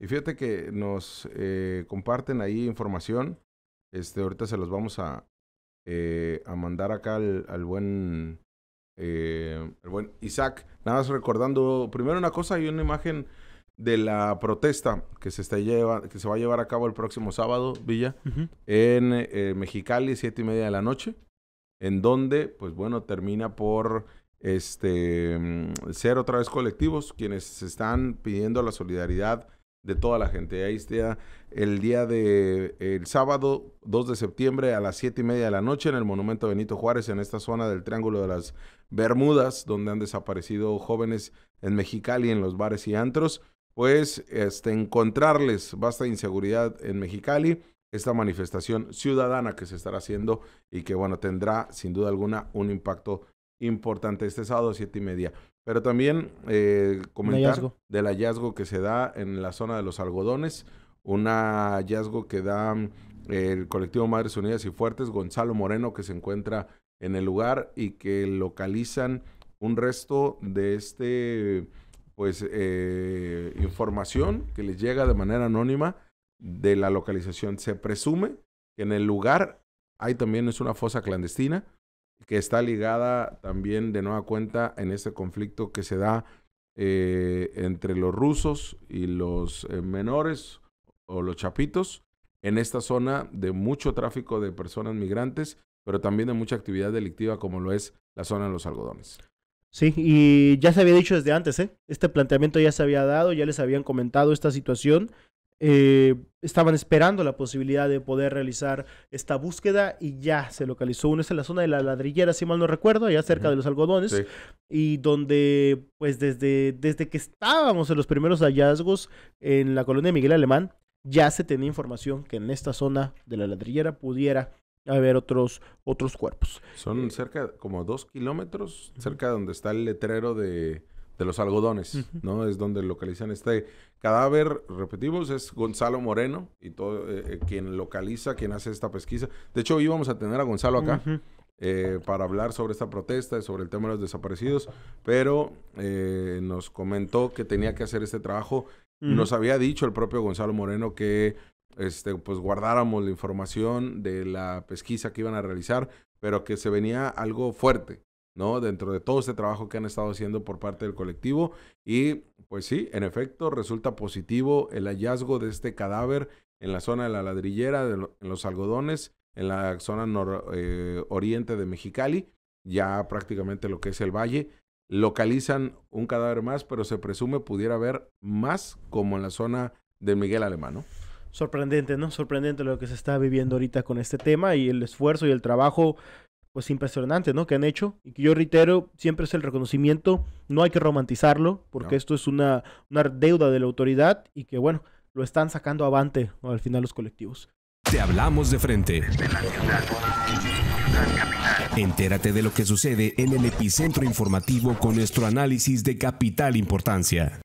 Y fíjate que nos eh, comparten ahí información. Este, ahorita se los vamos a, eh, a mandar acá al, al buen, eh, buen Isaac. Nada más recordando, primero una cosa hay una imagen de la protesta que se, está lleva, que se va a llevar a cabo el próximo sábado, Villa, en eh, Mexicali, siete y media de la noche, en donde, pues bueno, termina por este mm, ser otra vez colectivos, quienes están pidiendo la solidaridad de toda la gente. Ahí está el día de el sábado 2 de septiembre a las siete y media de la noche en el Monumento Benito Juárez, en esta zona del Triángulo de las Bermudas, donde han desaparecido jóvenes en Mexicali, en los bares y antros. Pues este, encontrarles basta inseguridad en Mexicali esta manifestación ciudadana que se estará haciendo y que, bueno, tendrá sin duda alguna un impacto importante este sábado, siete y media. Pero también eh, comentar del hallazgo que se da en la zona de los algodones, un hallazgo que da mm, el colectivo Madres Unidas y Fuertes, Gonzalo Moreno, que se encuentra en el lugar y que localizan un resto de este, pues, eh, información que les llega de manera anónima de la localización. Se presume que en el lugar hay también es una fosa clandestina, que está ligada también de nueva cuenta en este conflicto que se da eh, entre los rusos y los eh, menores o los chapitos en esta zona de mucho tráfico de personas migrantes, pero también de mucha actividad delictiva como lo es la zona de los algodones. Sí, y ya se había dicho desde antes, ¿eh? Este planteamiento ya se había dado, ya les habían comentado esta situación eh, estaban esperando la posibilidad de poder realizar esta búsqueda y ya se localizó. Uno es en la zona de la ladrillera, si mal no recuerdo, allá cerca de los algodones, y donde, pues desde, desde que estábamos en los primeros hallazgos en la colonia Miguel Alemán, ya se tenía información que en esta zona de la ladrillera pudiera haber otros, otros cuerpos. Son eh, cerca, como dos kilómetros, cerca de cerca donde está el letrero de de los algodones, ¿no? Es donde localizan este cadáver, repetimos, es Gonzalo Moreno y todo eh, eh, quien localiza, quien hace esta pesquisa. De hecho, íbamos a tener a Gonzalo acá. Eh, para hablar sobre esta protesta, sobre el tema de los desaparecidos, pero nos comentó que tenía que hacer este trabajo. Nos había dicho el propio Gonzalo Moreno que este, pues guardáramos la información de la pesquisa que iban a realizar, pero que se venía algo fuerte, ¿no? Dentro de todo este trabajo que han estado haciendo por parte del colectivo. Y pues sí, en efecto, resulta positivo el hallazgo de este cadáver en la zona de la ladrillera, de en los algodones, en la zona nor, eh, oriente de Mexicali, ya prácticamente lo que es el valle. Localizan un cadáver más, pero se presume pudiera haber más como en la zona de Miguel Alemán, Sorprendente, ¿no? Sorprendente lo que se está viviendo ahorita con este tema y el esfuerzo y el trabajo pues impresionante, ¿no? Que han hecho. Y que yo reitero, siempre es el reconocimiento, no hay que romantizarlo, porque esto es una, una deuda de la autoridad y que, bueno, lo están sacando avante al final los colectivos. Te hablamos de frente. Entérate de lo que sucede en el epicentro informativo con nuestro análisis de capital importancia.